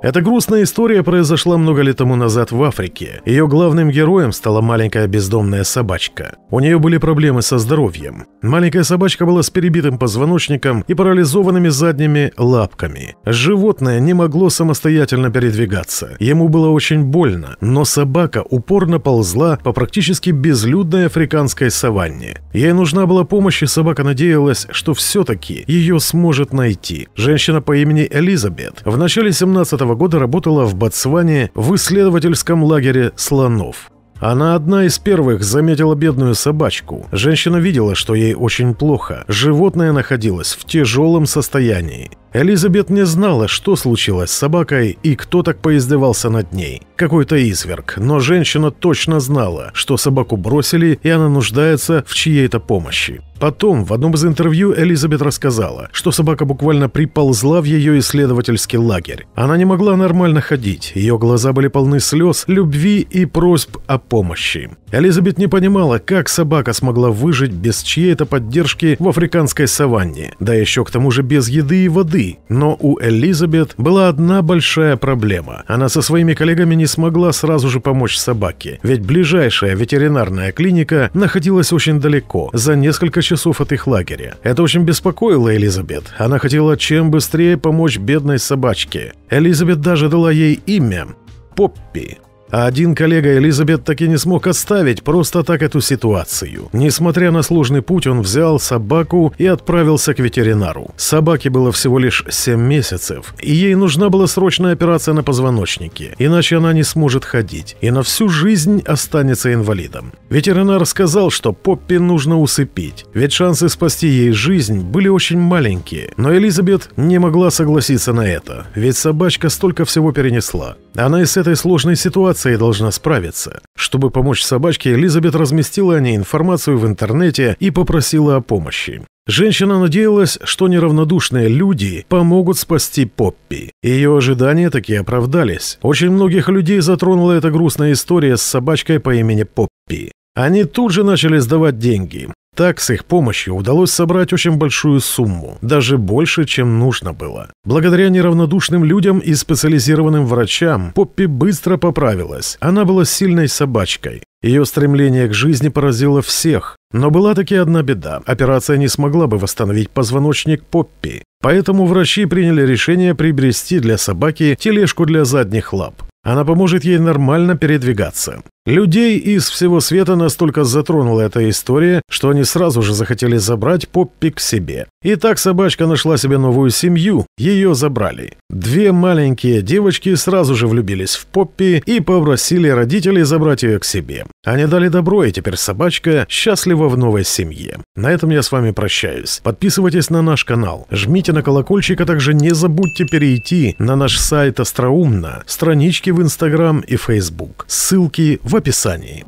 Эта грустная история произошла много лет тому назад в Африке. Ее главным героем стала маленькая бездомная собачка. У нее были проблемы со здоровьем. Маленькая собачка была с перебитым позвоночником и парализованными задними лапками. Животное не могло самостоятельно передвигаться. Ему было очень больно, но собака упорно ползла по практически безлюдной африканской саванне. Ей нужна была помощь, и собака надеялась, что все-таки ее сможет найти. Женщина по имени Элизабет в начале 17 1999 года работала в Ботсване в исследовательском лагере слонов. Она одна из первых заметила бедную собачку. Женщина видела, что ей очень плохо. Животное находилось в тяжелом состоянии. Элизабет не знала, что случилось с собакой и кто так поиздевался над ней. Какой-то изверг, но женщина точно знала, что собаку бросили и она нуждается в чьей-то помощи. Потом в одном из интервью Элизабет рассказала, что собака буквально приползла в ее исследовательский лагерь. Она не могла нормально ходить, ее глаза были полны слез, любви и просьб о помощи. Элизабет не понимала, как собака смогла выжить без чьей-то поддержки в африканской саванне, да еще к тому же без еды и воды, еды, но у Элизабет была одна большая проблема. Она со своими коллегами не смогла сразу же помочь собаке, ведь ближайшая ветеринарная клиника находилась очень далеко, за несколько часов от их лагеря. Это очень беспокоило Элизабет. Она хотела чем быстрее помочь бедной собачке. Элизабет даже дала ей имя – Поппи. А один коллега Элизабет так и не смог оставить просто так эту ситуацию. Несмотря на сложный путь, он взял собаку и отправился к ветеринару. Собаке было всего лишь 7 месяцев, и ей нужна была срочная операция на позвоночнике, иначе она не сможет ходить и на всю жизнь останется инвалидом. Ветеринар сказал, что Поппи нужно усыпить, ведь шансы спасти ей жизнь были очень маленькие. Но Элизабет не могла согласиться на это, ведь собачка столько всего перенесла. Она из этой сложной ситуации организация должна справиться. Чтобы помочь собачке, Элизабет разместила о ней информацию в интернете и попросила о помощи. Женщина надеялась, что неравнодушные люди помогут спасти Поппи. Ее ожидания таки оправдались. Очень многих людей затронула эта грустная история с собачкой по имени Поппи. Они тут же начали сдавать деньги. Так с их помощью удалось собрать очень большую сумму, даже больше, чем нужно было. Благодаря неравнодушным людям и специализированным врачам Поппи быстро поправилась. Она была сильной собачкой. Ее стремление к жизни поразило всех, но была таки одна беда. Операция не смогла бы восстановить позвоночник Поппи, поэтому врачи приняли решение приобрести для собаки тележку для задних лап. Она поможет ей нормально передвигаться. Людей из всего света настолько затронула эта история, что они сразу же захотели забрать Поппи к себе. И так собачка нашла себе новую семью, ее забрали. Две маленькие девочки сразу же влюбились в Поппи и попросили родителей забрать ее к себе. Они дали добро, и теперь собачка счастлива в новой семье. На этом я с вами прощаюсь. Подписывайтесь на наш канал, жмите на колокольчик, а также не забудьте перейти на наш сайт Остроумно, странички в Инстаграм и Фейсбук. Ссылки в в описании.